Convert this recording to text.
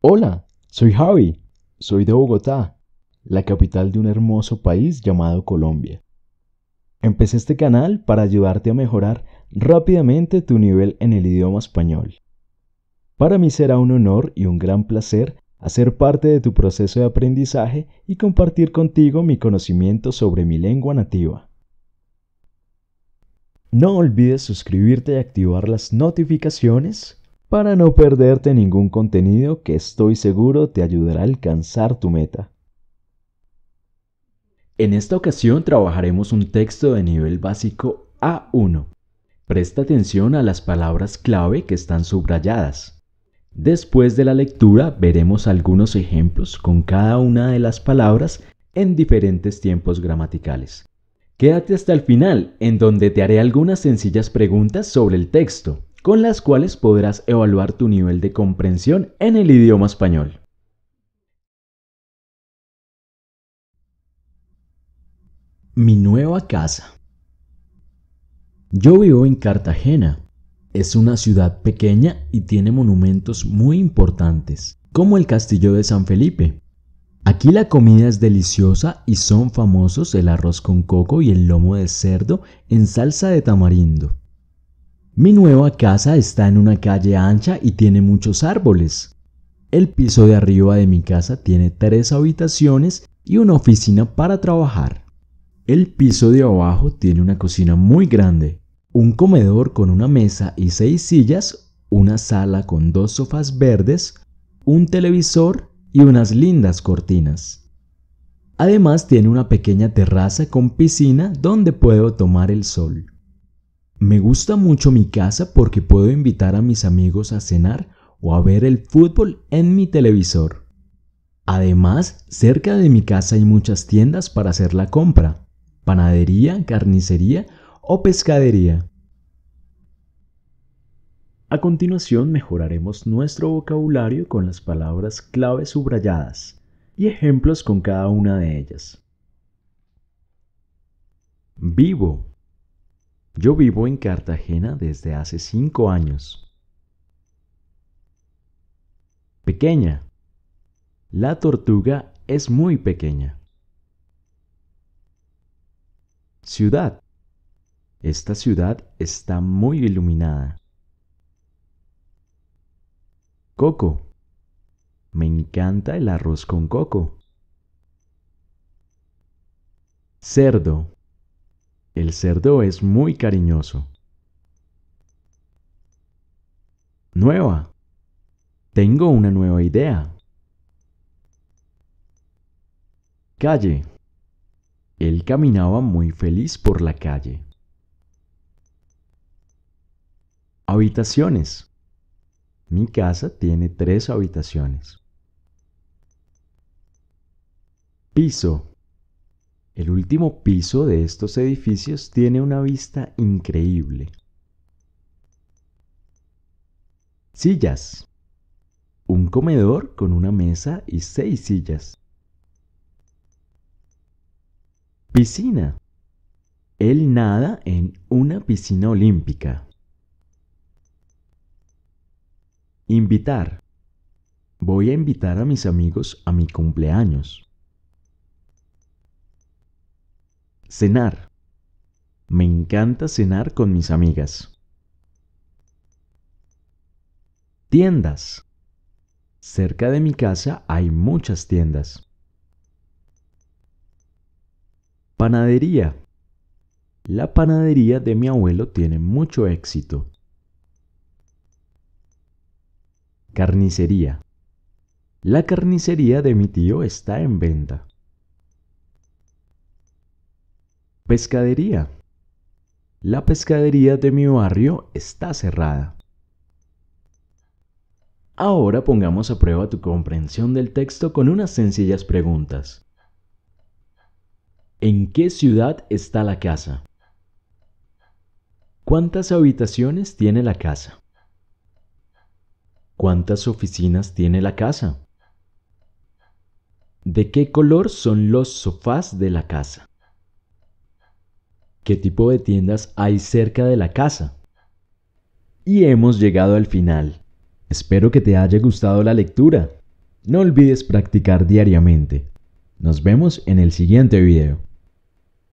Hola, soy Javi, soy de Bogotá, la capital de un hermoso país llamado Colombia. Empecé este canal para ayudarte a mejorar rápidamente tu nivel en el idioma español. Para mí será un honor y un gran placer hacer parte de tu proceso de aprendizaje y compartir contigo mi conocimiento sobre mi lengua nativa. No olvides suscribirte y activar las notificaciones para no perderte ningún contenido que estoy seguro te ayudará a alcanzar tu meta. En esta ocasión trabajaremos un texto de nivel básico A1. Presta atención a las palabras clave que están subrayadas. Después de la lectura veremos algunos ejemplos con cada una de las palabras en diferentes tiempos gramaticales. Quédate hasta el final, en donde te haré algunas sencillas preguntas sobre el texto con las cuales podrás evaluar tu nivel de comprensión en el idioma español. Mi nueva casa. Yo vivo en Cartagena. Es una ciudad pequeña y tiene monumentos muy importantes, como el Castillo de San Felipe. Aquí la comida es deliciosa y son famosos el arroz con coco y el lomo de cerdo en salsa de tamarindo. Mi nueva casa está en una calle ancha y tiene muchos árboles. El piso de arriba de mi casa tiene tres habitaciones y una oficina para trabajar. El piso de abajo tiene una cocina muy grande, un comedor con una mesa y seis sillas, una sala con dos sofás verdes, un televisor y unas lindas cortinas. Además tiene una pequeña terraza con piscina donde puedo tomar el sol. Me gusta mucho mi casa porque puedo invitar a mis amigos a cenar o a ver el fútbol en mi televisor. Además, cerca de mi casa hay muchas tiendas para hacer la compra, panadería, carnicería o pescadería. A continuación mejoraremos nuestro vocabulario con las palabras clave subrayadas y ejemplos con cada una de ellas. Vivo yo vivo en Cartagena desde hace cinco años. Pequeña. La tortuga es muy pequeña. Ciudad. Esta ciudad está muy iluminada. Coco. Me encanta el arroz con coco. Cerdo. El cerdo es muy cariñoso. Nueva. Tengo una nueva idea. Calle. Él caminaba muy feliz por la calle. Habitaciones. Mi casa tiene tres habitaciones. Piso. El último piso de estos edificios tiene una vista increíble. Sillas. Un comedor con una mesa y seis sillas. Piscina. Él nada en una piscina olímpica. Invitar. Voy a invitar a mis amigos a mi cumpleaños. Cenar. Me encanta cenar con mis amigas. Tiendas. Cerca de mi casa hay muchas tiendas. Panadería. La panadería de mi abuelo tiene mucho éxito. Carnicería. La carnicería de mi tío está en venta. Pescadería. La pescadería de mi barrio está cerrada. Ahora pongamos a prueba tu comprensión del texto con unas sencillas preguntas. ¿En qué ciudad está la casa? ¿Cuántas habitaciones tiene la casa? ¿Cuántas oficinas tiene la casa? ¿De qué color son los sofás de la casa? qué tipo de tiendas hay cerca de la casa. Y hemos llegado al final. Espero que te haya gustado la lectura. No olvides practicar diariamente. Nos vemos en el siguiente video.